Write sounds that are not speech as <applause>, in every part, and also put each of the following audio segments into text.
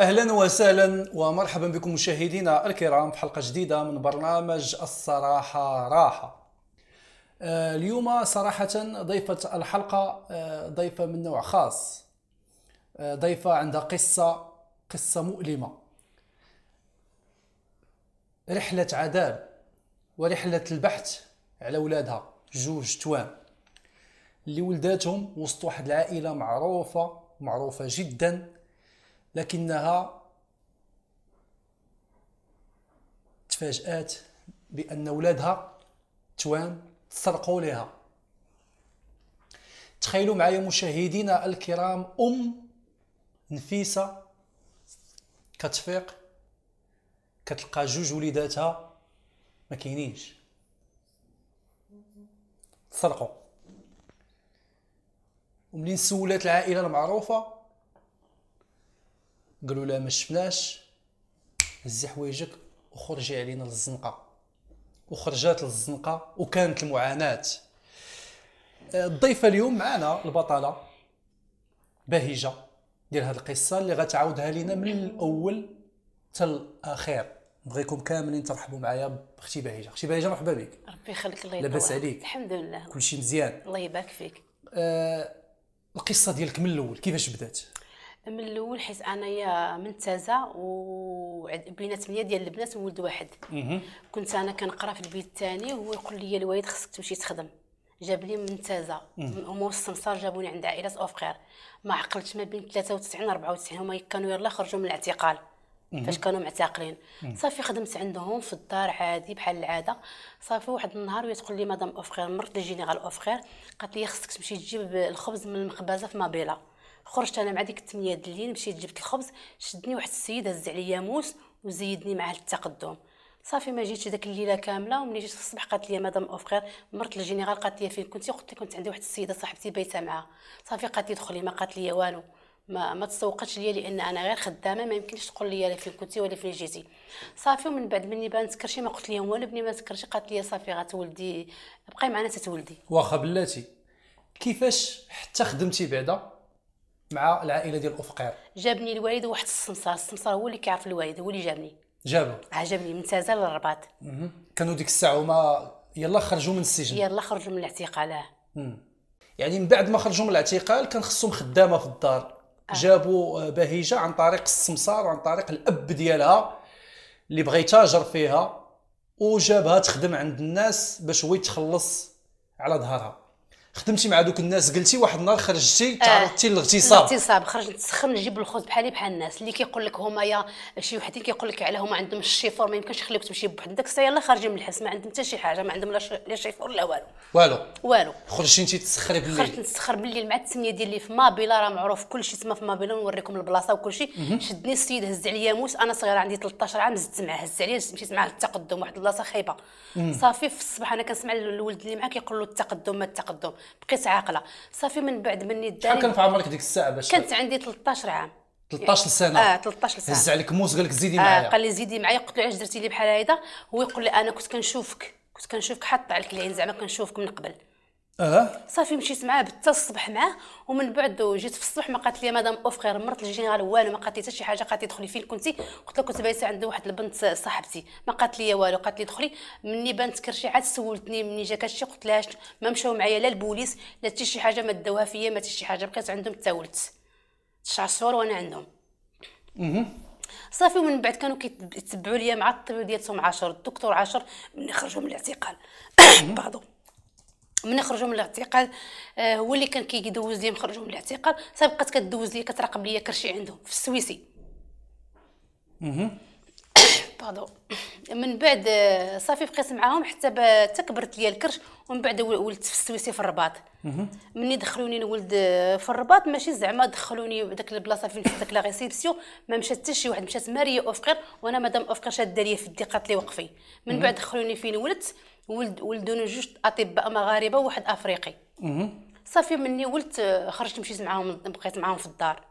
اهلا وسهلا ومرحبا بكم مشاهدينا الكرام في حلقه جديده من برنامج الصراحه راحه آه، اليوم صراحه ضيفه الحلقه آه، ضيفه من نوع خاص آه، ضيفه عندها قصه قصه مؤلمه رحله عذاب ورحله البحث على ولادها جوج توام اللي ولداتهم وسط واحد العائله معروفه معروفه جدا لكنها تفاجات بان اولادها توان سرقوا لها تخيلوا معايا مشاهدينا الكرام ام نفيسه كتفيق كتلقى جوج وليداتها ما كاينينش سرقوا ومنين سولات العائله المعروفه قالوا لها ما شفناش هزي حوايجك وخرجي علينا للزنقه وخرجات للزنقه وكانت المعاناه آه، الضيفه اليوم معنا البطله بهجه ديال هذه القصه اللي غتعاودها لنا من الاول حتى الاخير نبغيكم كاملين ترحبوا معايا باختي بهجه اختي بهجه مرحبا بك ربي يخليك الله يبارك لاباس عليك الحمد لله كلشي مزيان الله يبارك فيك آه القصه ديالك من الاول كيفاش بدات من الاول حيت انايا منتزه وبينا ثمانيه ديال البنات وولد واحد كنت انا كنقرا في البيت الثاني وهو يقول لي الوالد خصك تمشي تخدم جاب لي منتزه من السمسار جابوني عند عائله اوفقير ما عقلتش ما بين 93 و 94 هما كانوا يلا خرجوا من الاعتقال فاش كانوا معتقلين صافي خدمت عندهم في الدار عادي بحال العاده صافي واحد النهار وهي تقول لي مدام اوفخير مرت الجينيرال اوفخير قالت لي خصك تمشي تجيب الخبز من المخبزه في مابيلا خرجت انا مع ديك 8 د الليل مشيت جبت الخبز شدني واحد السيد هز عليا موس وزيدني معاه للتقدم صافي ما جيتش داك الليله كامله وملي جيت الصباح الصبح قالت لي مدام اوفخير مرت الجينيرال قالت لي فين كنتي قلت لي كنت عندي واحد السيده صاحبتي بايته معاها صافي قالت لي دخلي ما قالت لي والو ما ما تسوقتش ليا لان انا غير خدامه ما يمكنش تقول لي لا فين كنتي ولا فين جيتي صافي ومن بعد مني بانت كرشي ما قلت لهم والو بني ما تكرشي قالت لي صافي غتولدي بقاي معنا تتولدي واخا بلاتي كيفاش حتى خدمتي بعدا مع العائله ديال الافقير جابني الوالد واحد السمسار السمسار هو اللي كيعرف الوالد هو اللي جابني جابو عجبني من تازه للرباط كانوا ديك الساعه هما يلا خرجوا من السجن يلا خرجوا من الاعتقال اه يعني من بعد ما خرجوا من الاعتقال كان خصهم خدامه في الدار آه. جابوا آه، بهيجه عن طريق السمسار وعن طريق الاب ديالها اللي بغى يتاجر فيها وجابها تخدم عند الناس باش هو يتخلص على ظهرها خدمتي مع دوك الناس قلتي واحد النهار خرجتي آه. تعرضتي آه. للاغتصاب الاغتصاب خرجت تسخن نجيب الخبز بحالي بحال الناس اللي كيقول لك هما يا شي وحدين كيقول لك على هما عندهم الشيفور ما يمكنش يخليوك تمشي بوحدك داك الساعه يلاه خارجين من الحبس ما عندهم حتى شي حاجه ما عندهم لا شيفور لا والو والو والو خرجتي انت تسخري بالليل خرجت نسخر بالليل مع التسميه ديال اللي في مابيلا راه معروف كلشي تما في مابيلا نوريكم البلاصه وكلشي شدني السيد هز عليا موس انا صغيره عندي 13 عام زدت معاه هز عليا مشيت معاه للتقدم واحد البلاصه خايبه صافي في الصباح انا كنسمع الولد اللي معاه كيقول له التقدم ما التقدم بقيت عاقله صافي من بعد مني داري شحال كان في عمرك ديك الساعه باش كانت عندي 13 عام 13 يعني سنه اه 13 سنه هز عليك موس قال لك زيدي معايا آه قال لي زيدي معايا قلت له علاش درتي لي بحال هيدا هو يقول لي انا كنت كنشوفك كنت كنشوفك حاطه عليك العين زعما كنشوفك من قبل اه صافي مشيت معاه حتى الصبح معاه ومن بعد جيت في الصبح ما قالت لي مدام اوفخير مرت الجينيرال والو ما قالت لي حتى شي حاجه قالت لي دخلي فين كنتي قلت لها كنت بايسه عند واحد البنت صاحبتي ما قالت لي والو قالت لي دخلي مني بانت كرشي عاد سولتني مني جا كتشي قلت لها ما مشاو معايا لا البوليس لا حتى شي حاجه ما داوها فيا ما حتى شي حاجه بقيت عندهم حتى ولدت شهور وانا عندهم صافي ومن بعد كانوا كيتبعوا لي مع الطبيب ديالتهم 10 الدكتور 10 ملي خرجوا من الاعتقال بعضهم <coughs> من خرجوا من الاعتقال آه هو اللي كان كيدوز ليا خرجوا من الاعتقال صافي بقات كدوز لي كتراقب ليا كرشي عندهم في السويسي باردون من بعد آه، صافي بقيت معاهم حتى تكبرت ليا الكرش ومن بعد ولدت في السويسي في الرباط مني دخلوني نولد آه، في الرباط ماشي زعما دخلوني داك البلاصه فين في داك لا ريسيبسيون ما مشات حتى شي واحد مشات ماريا اوفقر وانا مدام اوفقر شاده ليا في يدي قالت لي وقفي من بعد دخلوني فين ولدت ولد ولدوني جوج اطباء مغاربه وواحد افريقي صافي مني ولدت آه، خرجت مشيت معاهم بقيت معاهم في الدار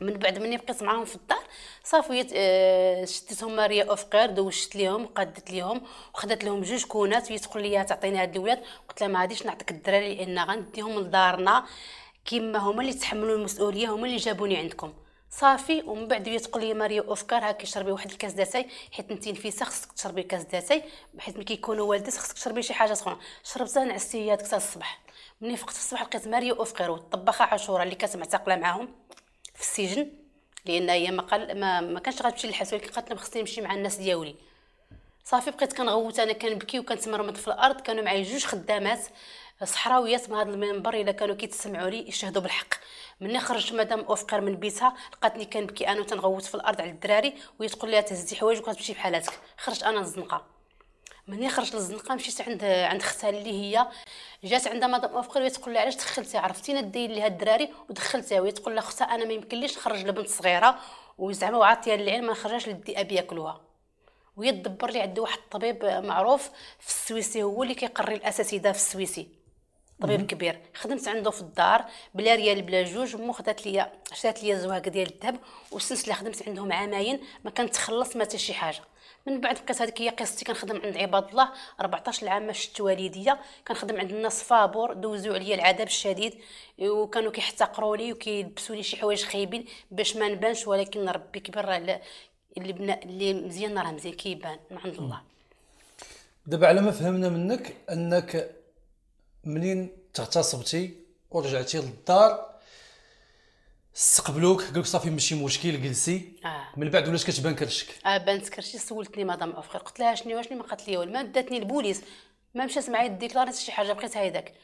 من بعد مني بقيت معاهم في الدار صافي آه شديتهم ماريا افقير دوشت ليهم قادت ليهم وخدت لهم جوج كونات وهي تقول لي تعطيني هاد الولاد قلت لها ما غاديش نعطيك الدراري لان غنديهم لدارنا كيما هما اللي تحملوا المسؤوليه هما اللي جابوني عندكم صافي ومن بعد هي تقول لي ماريا افكار هاكي شربي واحد الكاس داتاي حيت انت نفيسه خصك تشربي كاس داتاي حيت ملي كيكونوا والدات خصك تشربي شي حاجه سخونه شربتها هي حتى الصباح ملي فقت الصباح لقيت ماريا افقر والطباخه عاشوره اللي كانت معتقله معاهم في السجن لان هي ما قال ما, ما كانش غتمشي للحبس ولكن قالت لهم خصني نمشي مع الناس ديالي صافي بقيت كنغوت انا كنبكي وكنتمرمط في الارض كانوا معايا جوج خدامات صحراويات من هذا المنبر الا كانوا كيتسمعوا لي يشهدوا بالحق ملي خرجت مدام اوفقر من بيتها لقاتني كنبكي انا وتنغوت في الارض على الدراري وهي تقول لها تهزي حوايجك وتمشي بحالاتك خرجت انا الزنقه ملي خرجت للزنقه مشيت عند عند اختها اللي هي جات عندها مدام افقر وهي تقول لها علاش دخلتي عرفتينا داير ليها الدراري ودخلتها وهي تقول لها اختها انا ما يمكنليش نخرج لبنت صغيره وزعما وعاطيها العين ما نخرجهاش للذئاب ياكلوها وهي تدبر لي عندي واحد الطبيب معروف في السويسي هو اللي كيقري الاساتذه في السويسي طبيب مم. كبير خدمت عنده في الدار بلا ريال بلا جوج مو خدات ليا شرات ليا زواق ديال الذهب والسلسله خدمت عندهم عامين ما كنتخلص ما حتى شي حاجه من بعد بقيت هذيك هي قصتي كنخدم عند عباد الله 14 عام شفت والديا كنخدم عند الناس فابور دوزوا عليا العذاب الشديد وكانوا كيحتقروني وكيلبسوني شي حوايج خايبين باش ما نبانش ولكن ربي كبر على اللي بنا اللي مزيان راه مزيان كيبان من عند الله دابا على ما فهمنا منك انك منين تغتصبتي ورجعتي للدار استقبلوك لك صافي ماشي مشكل جلسي آه. من بعد ولاش كتبان كرشك اه بانت كرشي سولتني مدام افخر قلت لها شنو شنو ما قالت لي والو ما داتني البوليس ما مشات معايا ديكلاري شي حاجه بقيت هيداك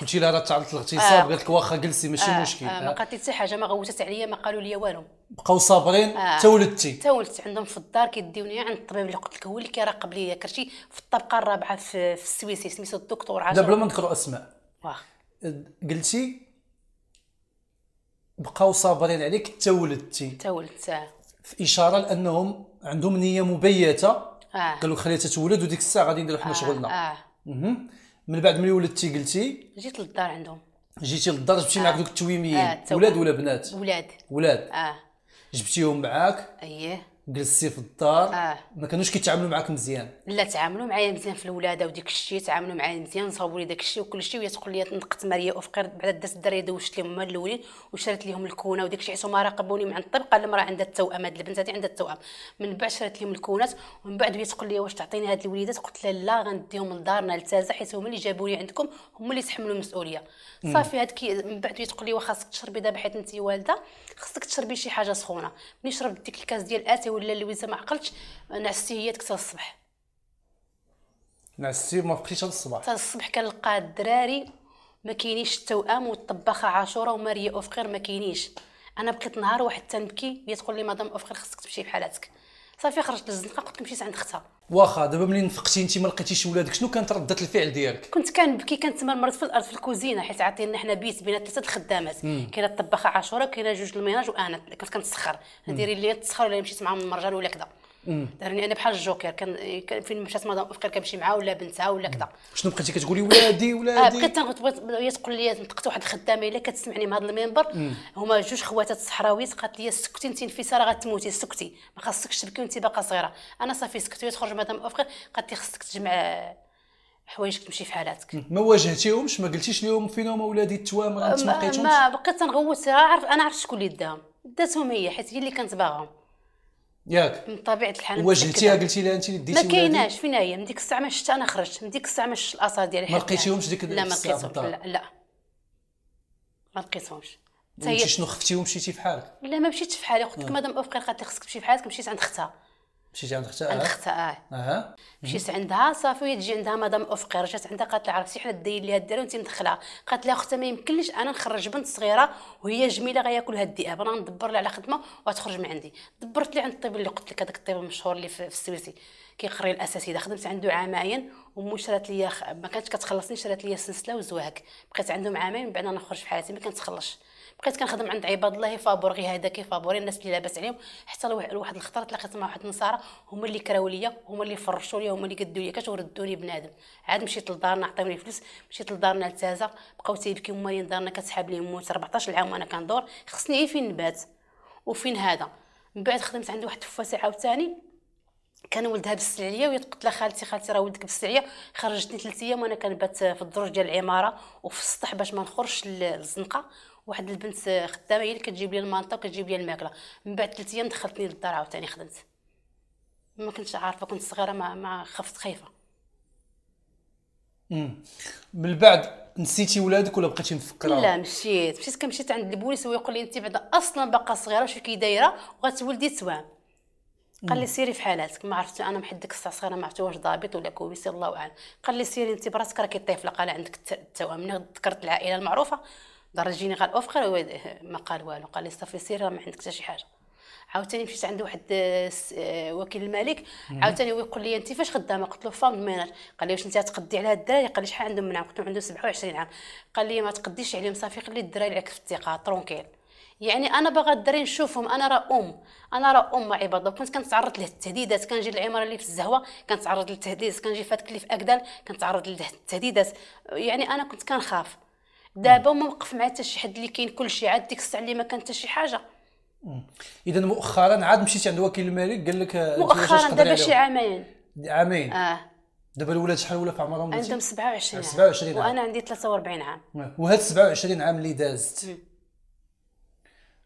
قلت لها راه تعرضت للاغتصاب آه. قالت لك واخا جلسي ماشي آه. آه، مشكل آه. ما قالت لي حتى حاجه ما غوتات عليا ما قالوا لي والو بقاو صابرين حتى آه. ولدتي حتى ولدت عندهم في الدار كيديوني عند الطبيب اللي قلت لك هو اللي كيراقب لي كرشي في الطبقه الرابعه في, في السويسي سميتو الدكتور عاشور لا بلا ما نذكروا اسماء واخ قلتي بقاو صابرين عليك حتى ولدتي حتى ولدت في اشاره لانهم عندهم نيه مبيته آه. قالوا خليها تتولد وديك الساعه غادي نديرو حنا آه. شغلنا آه. من بعد ملي ولدتي قلتي جيت للدار عندهم جيتي للدار جبتي آه. معاك دوك التويميين آه. ولاد ولا بنات ولاد ولاد اه جبتيهم معاك اييه جلستي في الدار آه. ما كانوش كيتعاملوا معاك مزيان لا تعاملوا معايا مزيان في الولاده وديك الشيء تعاملوا معايا مزيان صاوبوا لي داك الشيء وكل شيء وهي تقول لي تنقت ماريا وفقير بعد دات الدراري دوشت لهم هما الاولين وشرت لهم الكونه وداك الشيء حيتهم راقبوني من عند الطب قال المراه عندها التوأم هذه البنت هذه عندها التوأم من بعد شرت لهم الكونات ومن بعد وهي تقول لي واش تعطيني هاد الوليدات قلت لها لا غنديهم لدارنا لتازه حيت هما اللي جابوني عندكم هما اللي تحملوا المسؤوليه صافي هاد كي من بعد وهي تقول لي واخا خاصك تشربي دابا حيت انت والده خاصك تشربي شي حاجه سخونه ملي شربت ديك الكاس ديال اتاي ولا لويزه ما عقلتش نعستي هي ديك الصباح نعستي ما بقيتش حتى الصباح حتى الصبح كنلقى الدراري ما كاينينش التوام والطباخه عاشوره وماريا اوفخير ما كاينينش انا بقيت نهار واحد تنبكي هي تقول لي مدام اوفخير خصك تمشي بحالاتك صافي خرجت للزنقه قلت مشيت عند اختها واخا دابا ملي نفقتي انت ما لقيتيش ولادك شنو كانت رده الفعل ديالك كنت كنبكي كنتما المرض في الارض في الكوزينه حيت عاطينا حنا بيت بين ثلاثه الخدامات كاينه الطباخه عاشوره كاينه جوج الميناج وانا كنت كنتسخر ندير اللي تسخر ولا مشيت معاهم المرجان ولا كذا دارني انا بحال الجوكر كان, كان فين مشات مدام فكر كنمشي معاه ولا بنتها ولا كذا شنو بقيتي كتقولي ولادي آه، ولادي اه بقيت هي تقول لي نطقت واحد الخدامه الا كتسمعني من هذا المنبر هما جوج خواتات الصحراويات قالت لي سكتي انت نفيسه راه غتموتي سكتي ما خاصكش تبكي وانت باقا صغيره انا صافي سكت وهي تخرج مدام افكر قالت لي خاصك تجمع آه، حوايجك تمشي في حالاتك ما واجهتيهمش ما قلتيش لهم فين هما ولادي التوام راه ما لقيتهمش ما بقيت تنغوت عارف انا عرفت شكون اللي داهم داتهم هي حيت هي اللي كانت باغاهم ياك من طبيعه الحال واجهتيها قلتي لها انت اللي ديتي ما كايناش فين هي من ديك الساعه ما شفتها انا خرجت من ديك الساعه ما شفت الاثار ديالها ما لقيتيهمش ديك لا ما لقيتهمش لا لا ما لقيتهمش انت شنو خفتي ومشيتي في حالك لا ما مشيتش في حالي قلت لك آه. مادام اوفقي قالت لي خصك تمشي في حالك مشيت عند اختها مشيتي عند اختها عند اختها اه, آه. مشيت عندها صافي وهي تجي عندها مدام افقي رجعت عندها قالت لها عرفتي حنا الدين اللي الدراري وانت مدخلها قالت لها اختها ما يمكنش انا نخرج بنت صغيره وهي جميله غياكلها الذئاب انا ندبر لها على خدمه وغتخرج من عندي دبرت لي عند الطبيب اللي قلت لك هذاك الطبيب المشهور اللي في السويسي كيقري الاساتذه خدمت عنده عامين ومو شرات لي ما كانتش كتخلصني شرات لي سلسله وزواك بقيت عندهم عامين من بعد انا نخرج في حياتي ما كنتخلصش بقيت كنخدم عند عباد الله يفابور غير هذا كيفابوري الناس اللي لاباس عليهم حتى لواحد الخطره تلاقيت مع واحد النصارى هما اللي كراو ليا هما اللي فرشوا ليا هما اللي قدوا ليا كاش وردوني بنادم عاد مشيت لدارنا عطيوني فلوس مشيت لدارنا لتازا بقاو تيبكي هما اللي دارنا كتسحاب لي موت 14 عام وانا كندور خصني غير فين نبات وفين هذا من بعد خدمت عند واحد التفاسه عاوتاني كان ولدها بالسلع عليا وهي تقتل خالتي خالتي راه ولدك بالسلع عليا خرجتني ثلاث ايام وانا كنبات في الدروج ديال العماره وفي السطح باش ما نخرجش للزنقه واحد البنت خدامه هي اللي كتجيب لي المانطا وكتجيب لي الماكله من بعد ثلاث ايام دخلتني للدار عاوتاني خدمت ما كنتش عارفه كنت صغيره ما, ما خفت خايفه امم من بعد نسيتي ولادك ولا بقيتي مفكره لا مشيت مشيت كمشيت عند البوليس هو يقول لي انت بعدا اصلا باقا صغيره شو كي دايره وغتولدي توام قال لي سيري في حالاتك ما عرفت انا محد ديك الساعه صغيره ما عرفت واش ضابط ولا كويس الله اعلم قال لي سيري انت براسك راكي طفله قال عندك التوام من ذكرت العائله المعروفه درجيني غير اوفر ما قال والو قال لي صافي سير ما عندك حتى شي حاجه عاوتاني مشيت عند واحد آه، آه، وكيل الملك عاوتاني هو يقول لي انت فاش خدامه قلت له فام ميناج قال لي واش انت تقدي على هاد الدراري قال لي شحال عندهم من عام قلت له عندهم 27 عام قال لي ما تقديش عليهم صافي خلي الدراري عليك في الثقه ترونكيل يعني انا باغا الدراري نشوفهم انا راه ام انا راه ام عباد الله كنت كنتعرض للتهديدات كنجي للعماره اللي في الزهوه كنتعرض للتهديد كنجي فاتك اللي في اكدال كنتعرض للتهديدات يعني انا كنت كنخاف دابا ما وقف مع حتى شي حد اللي كاين كلشي عاد ديك الساعه اللي ما كان حتى شي حاجه اذا مؤخرا عاد مشيتي عند وكيل الملك قال لك مؤخرا دابا شي عامين عامين اه دابا الولاد شحال ولا في عمرهم عندهم 27 عام 27 عام وانا عندي 43 عام وهاد 27 عام اللي دازت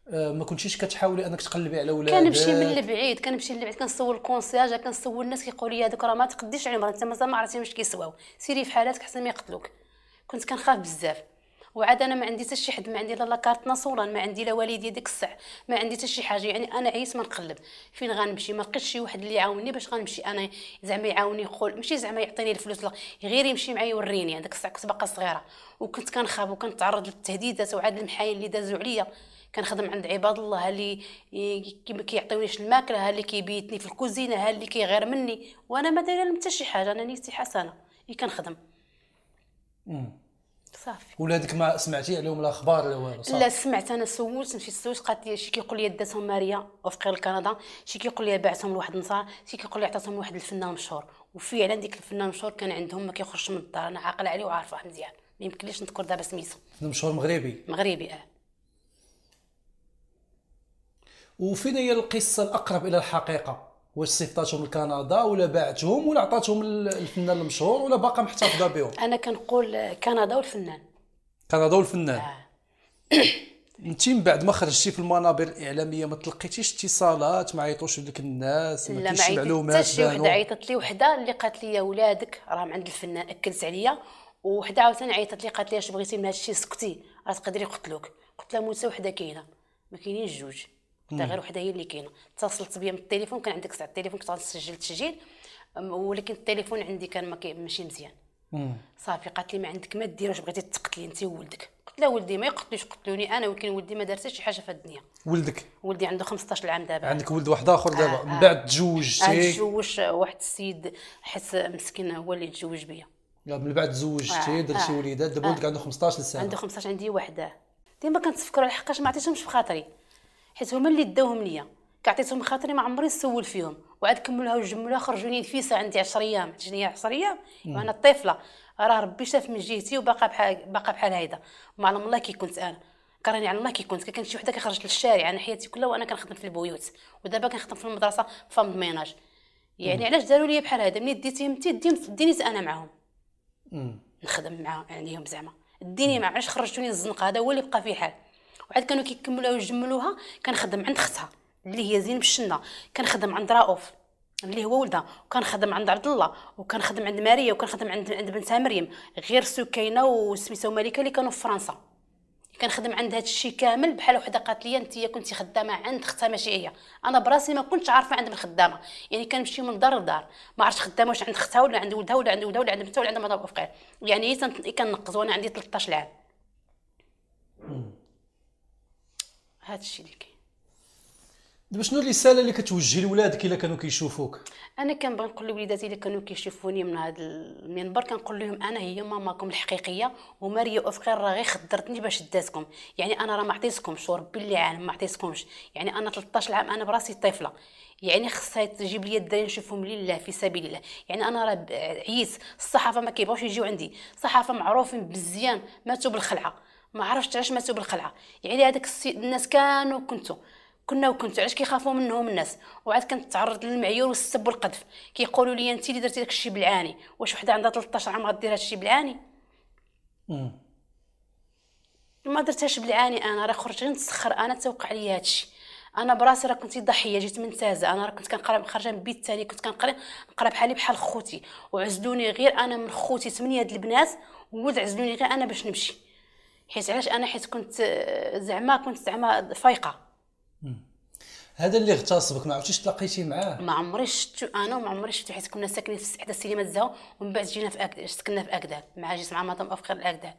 آه، ما كنتيش كتحاولي انك تقلبي على ولادك كنمشي من البعيد كنمشي للبعيد كنسول الكونسياج كنسول الناس كيقولوا لي هذوك راه ما تقديش عليهم انت مازال ما عرفتي واش كيسواو سيري في حالاتك حسن ما يقتلوك كنت كنخاف بزاف وعاد انا ما عندي حتى شي حد ما عندي لا لاكارت ناسولا ما عندي لا والدي ديك الساعه ما عندي حتى شي حاجه يعني انا عيس ما نقلب فين غنمشي ما لقيتش شي واحد اللي يعاونني باش غنمشي انا زعما يعاوني يقول ماشي زعما يعطيني الفلوس لا غير يمشي معايا يوريني هذاك الساعه كنت باقا صغيره وكنت كنخاف وكنتعرض للتهديدات وعاد المحايل اللي دازوا عليا كنخدم عند عباد الله اللي ما كيعطيونيش الماكله اللي كيبيتني في الكوزينه اللي كيغير مني وانا ما دايره حتى شي حاجه انا نيتي حسنه اللي كنخدم صافي ولادك ما سمعتي عليهم الاخبار لا والو لا سمعت انا سولت مشيت سولت قالت لي شي كيقول لي داتهم ماريا وفقي لكندا شي كيقول لي بعتهم لواحد النصار شي كيقول لي عطاتهم لواحد الفنان مشهور وفعلا ديك الفنان مشهور كان عندهم ما كيخرجش من الدار انا عاقله عليه وعارفه مزيان ما يمكنليش نذكر دابا سميتو فنان مشهور مغربي مغربي اه وفين هي القصه الاقرب الى الحقيقه واش صيفطاتهم لكندا ولا باعتهم ولا عطاتهم الفنان المشهور ولا باقا محتفظه بهم انا كنقول كندا والفنان كندا والفنان آه. <coughs> انت من بعد ما خرجتي في المنابر الاعلاميه ما تلقيتيش اتصالات ما عيطوش لك الناس ما كاينش معلومات حتى شي وحده عيطت لي وحده اللي قالت لي ولادك راهم عند الفنان اكلت عليا وحده عاوتاني عيطت لي قالت لي اش بغيتي من هادشي سكتي راه تقدري يقتلوك قلت لها موسى وحده كاينه ما كاينينش جوج حتى غير نعم. وحده هي اللي كاينه اتصلت بيا من التليفون كان عندك ساعه التليفون كنت غنسجل تسجيل ولكن التليفون عندي كان ماشي مزيان صافي قالت لي ما عندك ما دير واش بغيتي تقتلي انت وولدك قلت لها ولدي ما يقتلوش قتلوني انا ولكن ولدي ما دار حتى شي حاجه في الدنيا ولدك ولدي عنده 15 عام دابا عندك ولد واحد اخر دابا آه, آه. من بعد تزوجتي آه تزوج واحد السيد حس مسكين هو اللي تزوج بيا من بعد تزوجتي آه درتي آه وليدات دابا آه. ولدك عنده 15 سنه عنده 15 عندي وحده ديما كنتفكر حقاش ما عطيتهمش في خاطري حيت هما اللي داوهم ليا كعطيتهم خاطري ما عمري نسول فيهم وعاد كملوها الجمله خرجوني نفيسه عندي 10 ايام جنيه 10 ايام وانا طفله راه ربي شاف من جهتي وباقا بحال باقا بحال هيدا ما علم الله كي كنت انا كراني على الله كي كنت كانت شي وحده كخرجت للشارع انا حياتي كلها وانا كنخدم في البيوت ودابا كنخدم في المدرسه فام ميناج يعني علاش داروا لي بحال هذا ملي ديتهم انت ديني انا معاهم نخدم مع عليهم زعما ديني مع علاش خرجتوني الزنقه هذا هو اللي بقى فيه حال وعاد كانوا كيكملوها ويجملوها كنخدم عند اختها اللي هي زين بشنا كنخدم عند رؤوف اللي هو ولدها وكنخدم عند عبد الله وكنخدم عند ماريا وكنخدم عند عند بنتها مريم غير سكينه وسميتها ملكه اللي كانوا في فرنسا كنخدم عند هذا الشيء كامل بحال وحده قالت لي انت كنتي خدامه عند اختها ماشي هي انا براسي ما كنتش عارفه عند من خدامه يعني كنمشي من دار لدار ما عرفتش خدامه واش عند اختها ولا عند ولدها ولا عند ولدها ولا عند بنتها ولا عند مدام بخير يعني كنقز وانا عندي 13 عام هذا الشيء اللي كاين دابا شنو الرساله اللي كتوجهي لولادك الا كانوا كيشوفوك انا كنبغي نقول لوليداتي الا كانوا كيشوفوني من هذا المنبر كنقول لهم انا هي ماماكم الحقيقيه وماريا افقير راه غير خدرتني باش داتكم يعني انا راه ما عطيتكمش وربي اللي عالم ما عطيتكمش يعني انا 13 عام انا براسي طفله يعني خصها تجيب لي الدراري نشوفهم لله في سبيل الله يعني انا راه عييت الصحافه ما كيبغوش يجيو عندي الصحافه معروفين بالزيان ماتوا بالخلعه ما عرفتش علاش ماتوا بالخلعه يعني هذاك الناس كانوا كنتو كنا وكنتو علاش كيخافوا منهم الناس وعاد كنتعرض للمعيور والسب والقذف كيقولوا لي انت اللي درتي داك الشيء بالعاني واش وحده عندها 13 عام غدير هذا الشيء بالعاني ما درتهاش بالعاني انا راه خرجت غير نتسخر انا توقع لي هذا الشيء انا براسي راه كنت ضحيه جيت من تازة انا راه كنت كنقرا خارجه من بيت ثاني كنت كنقرا نقرا بحالي بحال خوتي وعزلوني غير انا من خوتي ثمانيه د البنات وولد عزلوني غير انا باش نمشي حيت علاش انا حيت كنت آه، زعما كنت زعما فايقه هذا اللي اغتصبك ما عرفتيش تلاقيتي معاه ما عمري شفتو انا وما عمري شفتو حيت كنا ساكنين في حدا السينما الزهو ومن بعد جينا في أكد... سكننا في اكدال مع جيت مع مدام افخر الاكدال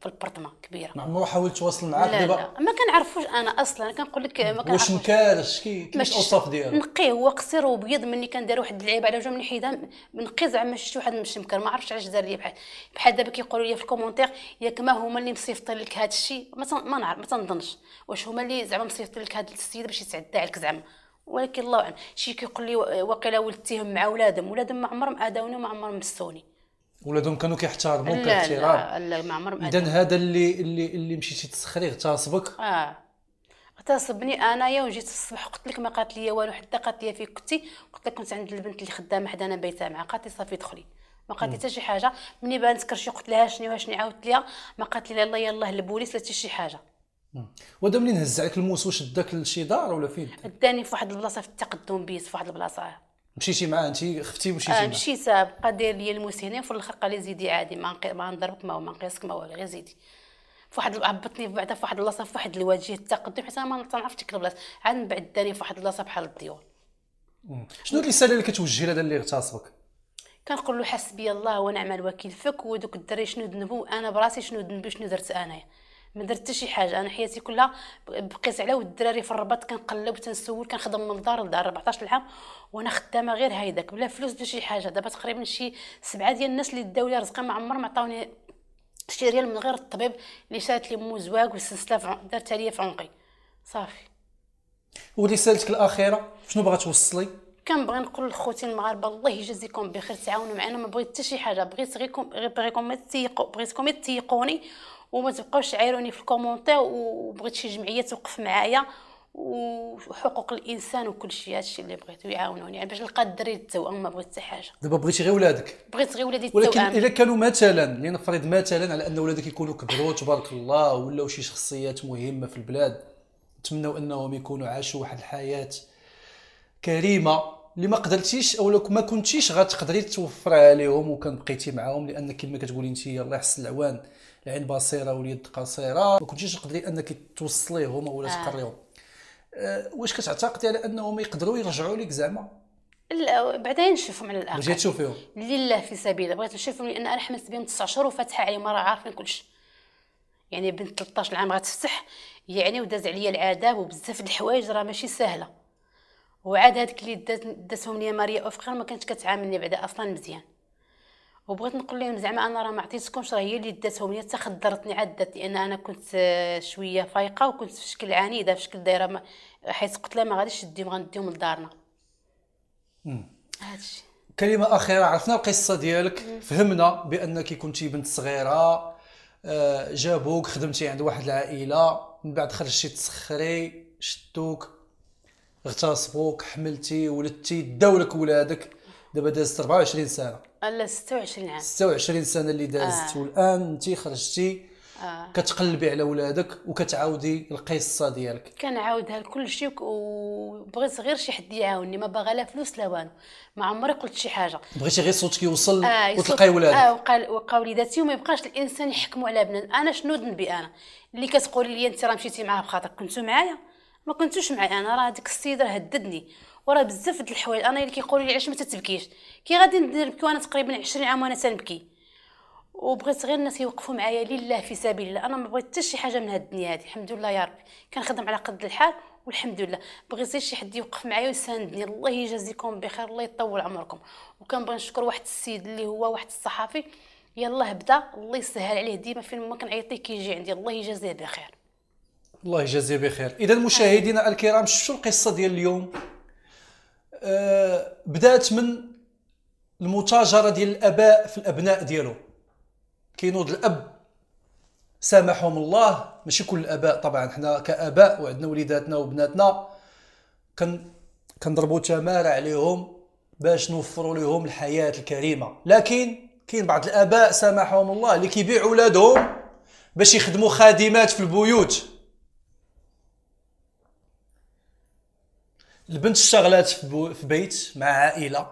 في البرطمة كبيره ما عمرو حاولت تواصل معاه لا, لا ما كنعرفوش انا اصلا كنقول لك ما كنعرفش واش مكارش كي الاوصاف ديالو نقي هو قصير وبيض مني كان واحد اللعيبه على وجهه من حيده نقي زعما شفت واحد مش مكر ما عرفتش علاش دار لي بحال بحال دابا كيقولوا لي في الكومونتير ياك ما هما اللي مصيفطين لك هذا الشيء ما نعرف ما تنظنش واش هما اللي زعما مصيفطين لك هذا السيد باش يتعدى عليك زعما ولكن الله اعلم شي كيقول لي واقيلا ولدتيهم مع ولادهم ولادهم ما عمرهم اداوني وما عمرهم مسوني ولادهم كانوا كيحتارموا كاحترام لا لا ما عمرهم اذا هذا اللي اللي اللي مشيتي تسخري اغتصبك اه اغتصبني انايا وجيت الصبح قلت لك ما قالت لي والو حتى قالت لي فيك كنتي قلت لك كنت عند البنت اللي خدامه حدانا بايته مع قالت لي صافي دخلي ما قالت لي حتى شي حاجه مني بانت كرشي قلت لها شنو شنو عاودت ليها ما قالت لي لا يلاه البوليس لا حتى شي حاجه وهذا منين هز عليك الموس لشي دار ولا فين داني في واحد البلاصه في التقدم بيس في واحد البلاصه مشيتي معاه انت خفتي ومشيتي آه مشيت آه، بقى داير لي الموس هنا وفي الاخر قال لي زيدي عادي ما ما نضربك ما ما نقيسك ما والو غير زيدي في واحد هبطني بعدا في واحد البلاصه في واحد الوجه التقدم حتى انا ما تنعرف ديك البلاصه عاد من بعد داني في واحد البلاصه بحال الديور شنو الرساله اللي كتوجهي لهذا اللي اغتصبك كنقول له حسبي الله ونعم الوكيل فك ودوك الدري شنو ذنبو انا براسي شنو ذنبي شنو درت انايا ما درت حتى شي حاجه انا حياتي كلها بقيت على ود الدراري في الرباط كنقلب تنسول كنخدم من الدار لدار 14 عام وانا خدامه غير هيداك بلا فلوس بلا شي حاجه دابا تقريبا شي سبعه ديال الناس اللي لي رزقي ما عمر ما عطاوني شي ريال من غير الطبيب اللي شات لي مو زواق والسلسله دارتها ليا في عنقي صافي ورسالتك الاخيره شنو باغا توصلي كنبغي نقول لخوتي المغاربه الله يجازيكم بخير تعاونوا معنا ما بغيت حتى شي حاجه بغيت غيركم بغيتكم تيقوا بغيتكم تيقوني وما تبقاوش تعايروني في الكومونتير وبغيت شي جمعيه توقف معايا وحقوق الانسان وكل شيء هذا الشيء اللي بغيتو يعاونوني يعني باش نلقى الدري التوأم ما بغيت حتى حاجه دابا بغيتي غير ولادك بغيت غير ولادي التوأم ولكن الا كانوا مثلا لنفرض مثلا على ان ولادك يكونوا كبروا تبارك الله ولاو شي شخصيات مهمه في البلاد نتمنوا انهم يكونوا عاشوا واحد الحياه كريمه اللي ما قدرتيش او ما كنتيش غتقدري توفرها عليهم وكان بقيتي معاهم لان كما كتقولي انت الله يحسن العوان العين بصيره واليد قصيره ما كنتيش تقدري انك توصليهم ولا آه. تقريهم آه. واش كتعتقدي يعني على انهم يقدروا يرجعوا لك زعما لا بعدين نشوفهم على الاقل بغيتي تشوفيهم لله في سبيله بغيت نشوفهم لان انا حملت بهم 9 شهور وفاتحه عليهم راه عارفين كلشي يعني بنت 13 عام غتفتح يعني وداز عليا العذاب وبزاف د الحوايج راه ماشي سهله وعاد هذيك اللي داتهم ليا ماريا افقر ما كانتش كتعاملني بعدا اصلا مزيان وبغيت نقول لهم زعما انا راه ما عطيتكمش راه هي اللي داتهم هي تخدرتني عدت لان انا كنت آه، شويه فايقه وكنت في شكل عنيده في شكل دايره حيت قلت لها ما غاديش نديهم غنديهم لدارنا هادشي كلمه اخيره عرفنا القصه ديالك مم. فهمنا بانك كنتي بنت صغيره آه، جابوك خدمتي عند واحد العائله من بعد خرجتي تسخري شتوك اغتصبوك حملتي ولدتي داولك ولادك دابا دازت 24 سنه لا 26 عام 26 سنه اللي دازت آه. والان انت خرجتي آه. كتقلبي على ولادك وكتعاودي القصه ديالك كنعاودها لكل شيء وبغيت غير شي حد يعاوني ما باغا لا فلوس لا والو ما عمري قلت شي حاجه بغيتي غير صوتك يوصل آه وتلقاي ولادك اه وقال وقا وليداتي وما يبقاش الانسان يحكموا على بنات انا شنو ذنبي انا اللي كتقولي لي انت راه مشيتي معاه بخاطرك كنتو معايا ما كنتوش معايا انا راه هذيك السيده هددني وراه بزاف د الحوايج انا اللي كيقولوا لي علاش ما تتبكيش كي غادي نبكي وانا تقريبا 20 عام وانا تنبكي وبغيت غير الناس يوقفوا معايا لله في سبيل الله انا ما بغيت حتى شي حاجه من هاد الدنيا هادي الحمد لله يا ربي كنخدم على قد الحال والحمد لله بغيت غير شي حد يوقف معايا ويساندني الله يجازيكم بخير الله يطول عمركم وكنبغي نشكر واحد السيد اللي هو واحد الصحفي يلا بدا الله يسهل عليه ديما فين ما كنعيطيه كيجي عندي الله يجازيه بخير الله يجازيه بخير اذا مشاهدينا الكرام شفتوا القصه ديال اليوم أه، بدات من المتاجره ديال الاباء في الابناء ديالو كينوض الاب سامحهم الله ماشي كل الاباء طبعا حنا كاباء وعندنا وليداتنا وبناتنا كن كنضربوا تماره عليهم باش نوفروا لهم الحياه الكريمه لكن كاين بعض الاباء سامحهم الله اللي كيبيعوا ولادهم باش يخدموا خادمات في البيوت البنت اشتغلات في, بيت مع عائله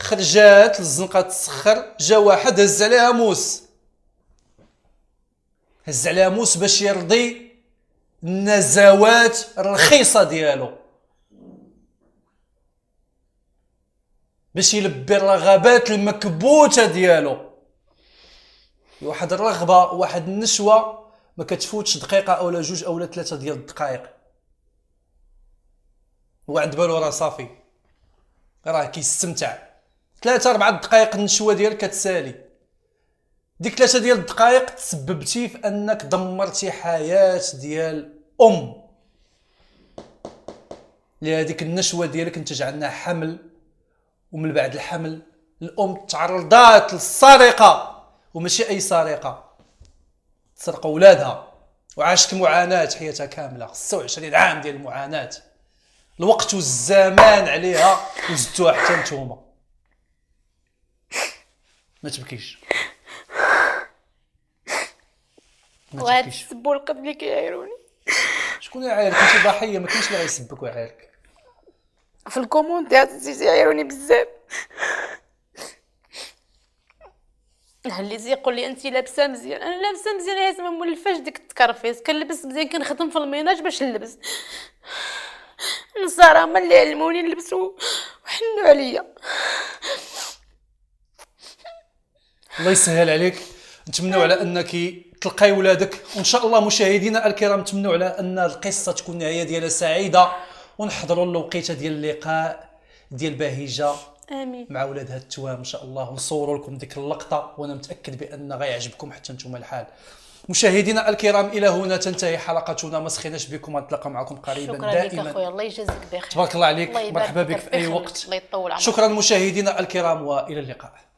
خرجات للزنقه تسخر جا واحد هز عليها موس هز عليها موس باش يرضي النزوات الرخيصه ديالو باش يلبي الرغبات المكبوته ديالو واحد الرغبه واحد النشوه ما كتفوتش دقيقه اولا جوج اولا ثلاثه ديال الدقائق هو عند بالو راه صافي راه كيستمتع ثلاثة أربعة دقائق النشوة ديالك كتسالي ديك ثلاثة ديال الدقائق تسببتي في أنك دمرتي حياة ديال أم لهذيك النشوة ديالك نتج جعلنا حمل ومن بعد الحمل الأم تعرضات للسرقة وماشي أي سرقة تسرق ولادها وعاشت معاناة حياتها كاملة 26 عام ديال المعاناة الوقت والزمان عليها وزدتوها حتى نتوما ما تبكيش وهاد السب والقد اللي كيعايروني شكون اللي عايرك انت ضحيه ما كاينش اللي غيسبك ويعايرك في الكومونتات زيزي يعايروني بزاف اللي زي يقول لي انت لابسه مزيان انا لابسه مزيان هي زعما مولفاش ديك التكرفيس كنلبس مزيان كنخدم في الميناج باش نلبس النصارى هما اللي علموني نلبسو وحنوا عليا الله يسهل عليك نتمنوا على انك تلقاي ولادك وان شاء الله مشاهدينا الكرام نتمنوا على ان القصه تكون نهايه ديالها سعيده ونحضروا الوقيته ديال اللقاء ديال بهيجه امين مع ولادها التوام ان شاء الله ونصوروا لكم ديك اللقطه وانا متاكد بان غيعجبكم حتى نتوما الحال مشاهدينا الكرام الى هنا تنتهي حلقتنا ما سخيناش بكم نتلاقى معكم قريبا شكرا دائما شكرا لك اخويا الله يجازيك بخير تبارك الله عليك مرحبا بك في اي وقت الله يطول عمرك شكرا مشاهدينا الكرام والى اللقاء